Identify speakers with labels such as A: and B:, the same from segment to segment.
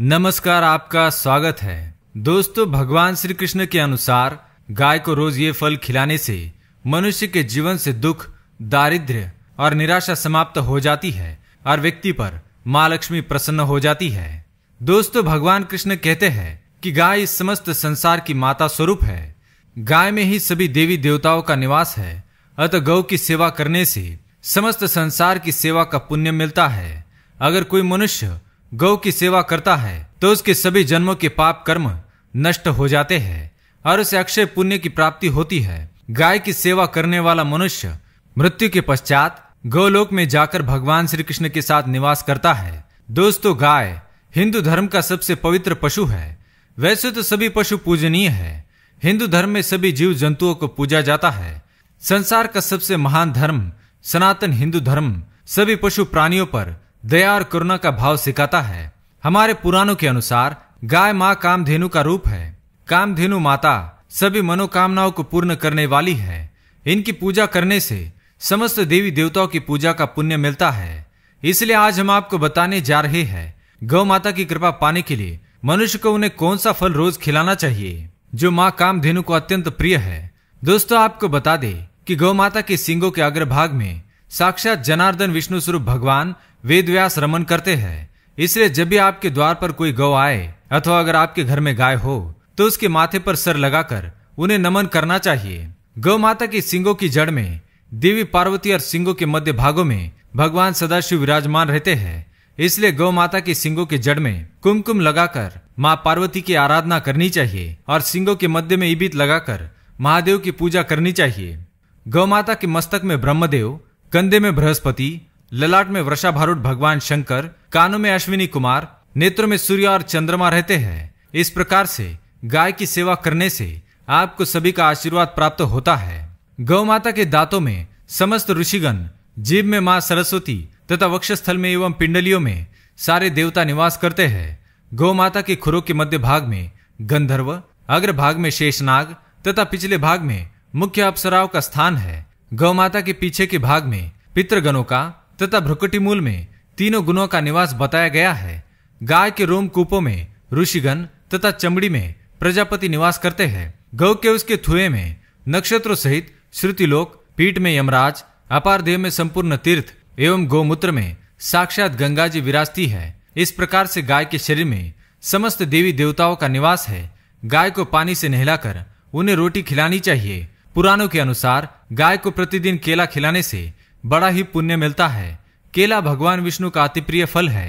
A: नमस्कार आपका स्वागत है दोस्तों भगवान श्री कृष्ण के अनुसार गाय को रोज ये फल खिलाने से मनुष्य के जीवन से दुख दारिद्र्य और निराशा समाप्त हो जाती है और व्यक्ति पर माँ लक्ष्मी प्रसन्न हो जाती है दोस्तों भगवान कृष्ण कहते हैं कि गाय इस समस्त संसार की माता स्वरूप है गाय में ही सभी देवी देवताओं का निवास है अतः गौ की सेवा करने से समस्त संसार की सेवा का पुण्य मिलता है अगर कोई मनुष्य गौ की सेवा करता है तो उसके सभी जन्मों के पाप कर्म नष्ट हो जाते हैं और उसे अक्षय पुण्य की प्राप्ति होती है गाय की सेवा करने वाला मनुष्य मृत्यु के पश्चात गौलोक में जाकर भगवान श्री कृष्ण के साथ निवास करता है दोस्तों गाय हिंदू धर्म का सबसे पवित्र पशु है वैसे तो सभी पशु पूजनीय है हिंदू धर्म में सभी जीव जंतुओं को पूजा जाता है संसार का सबसे महान धर्म सनातन हिंदू धर्म सभी पशु प्राणियों पर दया और करुणा का भाव सिखाता है हमारे पुराणों के अनुसार गाय माँ कामधेनु का रूप है कामधेनु माता सभी मनोकामनाओं को पूर्ण करने वाली है इनकी पूजा करने से समस्त देवी देवताओं की पूजा का पुण्य मिलता है इसलिए आज हम आपको बताने जा रहे हैं गौ माता की कृपा पाने के लिए मनुष्य को उन्हें कौन सा फल रोज खिलाना चाहिए जो माँ कामधेनु को अत्यंत प्रिय है दोस्तों आपको बता दे कि गौ माता के सिंगों के अग्रभाग में साक्षात जनार्दन विष्णु स्वरूप भगवान वेद व्यास रमन करते हैं इसलिए जब भी आपके द्वार पर कोई गौ आए अथवा अगर आपके घर में गाय हो तो उसके माथे पर सर लगाकर उन्हें नमन करना चाहिए गौ माता के सिंगों की जड़ में देवी पार्वती और सिंगों के मध्य भागों में भगवान सदाशिव विराजमान रहते हैं इसलिए गौ माता के सिंगों के जड़ में कुमकुम लगाकर माँ पार्वती की आराधना करनी चाहिए और सिंगों के मध्य में इबित लगाकर महादेव की पूजा करनी चाहिए गौ माता के मस्तक में ब्रह्मदेव कंधे में बृहस्पति ललाट में वर्षा भारूट भगवान शंकर कानों में अश्विनी कुमार नेत्रों में सूर्य और चंद्रमा रहते हैं इस प्रकार से गाय की सेवा करने से आपको सभी का आशीर्वाद प्राप्त होता है गौ माता के दांतों में समस्त ऋषिगण जीव में माँ सरस्वती तथा वक्षस्थल में एवं पिंडलियों में सारे देवता निवास करते हैं गौ माता के खुरों के मध्य भाग में गंधर्व अग्र भाग में शेषनाग तथा पिछले भाग में मुख्य अप्सराओं का स्थान है गौ माता के पीछे के भाग में पितृगणों का तथा भ्रुकुटिमूल में तीनों गुणों का निवास बताया गया है गाय के रोम कूपों में ऋषिगण तथा चमड़ी में प्रजापति निवास करते हैं गौ के उसके थुए में नक्षत्रों सहित श्रुतिलोक पीठ में यमराज अपार देव में संपूर्ण तीर्थ एवं गोमूत्र में साक्षात गंगा जी विराजती है इस प्रकार से गाय के शरीर में समस्त देवी देवताओं का निवास है गाय को पानी से नहलाकर उन्हें रोटी खिलानी चाहिए पुराणों के अनुसार गाय को प्रतिदिन केला खिलाने से बड़ा ही पुण्य मिलता है केला भगवान विष्णु का अति प्रिय फल है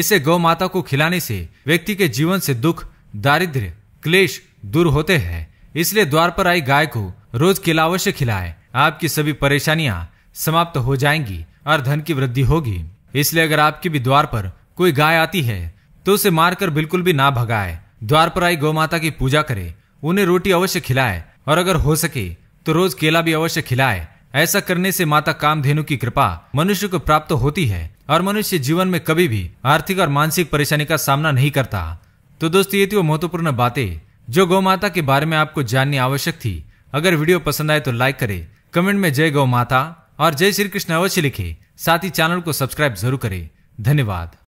A: इसे गौ माता को खिलाने से व्यक्ति के जीवन से दुख दारिद्र्य क्लेश दूर होते हैं इसलिए द्वार पर आई गाय को रोज केला अवश्य खिलाए आपकी सभी परेशानियां समाप्त हो जाएंगी और धन की वृद्धि होगी इसलिए अगर आपके भी द्वार पर कोई गाय आती है तो उसे मारकर बिल्कुल भी ना भगाए द्वार पर आई गौ माता की पूजा करे उन्हें रोटी अवश्य खिलाए और अगर हो सके तो रोज केला भी अवश्य खिलाए ऐसा करने से माता कामधेनु की कृपा मनुष्य को प्राप्त होती है और मनुष्य जीवन में कभी भी आर्थिक और मानसिक परेशानी का सामना नहीं करता तो दोस्तों ये थी वो महत्वपूर्ण बातें जो गौ माता के बारे में आपको जाननी आवश्यक थी अगर वीडियो पसंद आए तो लाइक करे कमेंट में जय गौ माता और जय श्री कृष्ण अवश्य लिखे साथ ही चैनल को सब्सक्राइब जरूर करें धन्यवाद